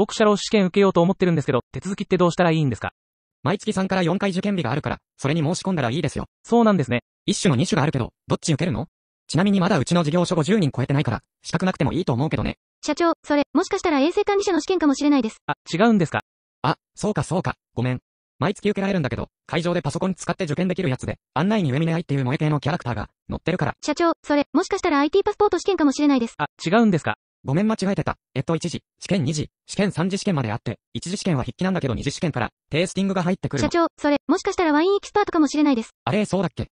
僕社労試験受けようと思ってるんですけど、手続きってどうしたらいいんですか毎月3から4回受験日があるから、それに申し込んだらいいですよ。そうなんですね。一種の二種があるけど、どっち受けるのちなみにまだうちの事業所50人超えてないから、資格なくてもいいと思うけどね。社長、それ、もしかしたら衛生管理者の試験かもしれないです。あ、違うんですかあ、そうかそうか、ごめん。毎月受けられるんだけど、会場でパソコン使って受験できるやつで、案内に上峰愛っていう萌え系のキャラクターが、載ってるから。社長、それ、もしかしたら IT パスポート試験かもしれないです。あ、違うんですかごめん間違えてた。えっと1時、試験2時、試験3時試験まであって、1次試験は筆記なんだけど2次試験から、テイスティングが入ってくる。社長、それ、もしかしたらワインエキスパートかもしれないです。あれ、そうだっけ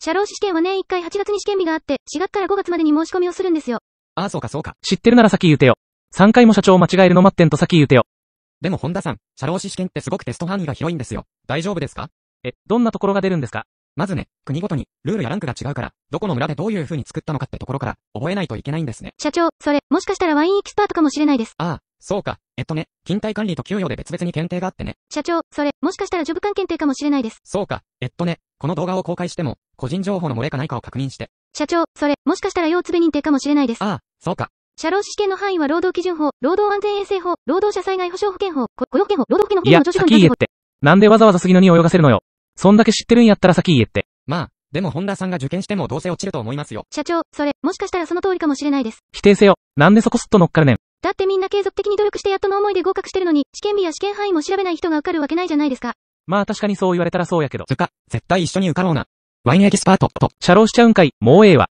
社労士試験は年、ね、1回8月に試験日があって、4月から5月までに申し込みをするんですよ。ああ、そうかそうか。知ってるなら先言うてよ。3回も社長間違えるの待ってんと先言うてよ。でも本田さん、社労士試験ってすごくテスト範囲が広いんですよ。大丈夫ですかえ、どんなところが出るんですかまずね、国ごとに、ルールやランクが違うから、どこの村でどういう風に作ったのかってところから、覚えないといけないんですね。社長、それ、もしかしたらワインエキスパートかもしれないです。ああ、そうか。えっとね、勤怠管理と給与で別々に検定があってね。社長、それ、もしかしたらジョブ間検定かもしれないです。そうか。えっとね、この動画を公開しても、個人情報の漏れかないかを確認して。社長、それ、もしかしたら用つべ認定かもしれないです。ああ、そうか。社労士試験の範囲は労働基準法、労働安全衛生法、労働者災害保障保険法、雇用保険法、労働保険の保険助手とって。なんでわざわざ杉のに泳がせるのよ。そんだけ知ってるんやったら先言えって。まあ、でも本田さんが受験してもどうせ落ちると思いますよ。社長、それ、もしかしたらその通りかもしれないです。否定せよ。なんでそこすっと乗っかるねん。だってみんな継続的に努力してやっとの思いで合格してるのに、試験日や試験範囲も調べない人が受かるわけないじゃないですか。まあ確かにそう言われたらそうやけど。つか、絶対一緒に受かろうな。ワインエキスパートと。シャローしちゃうんかい、もうええわ。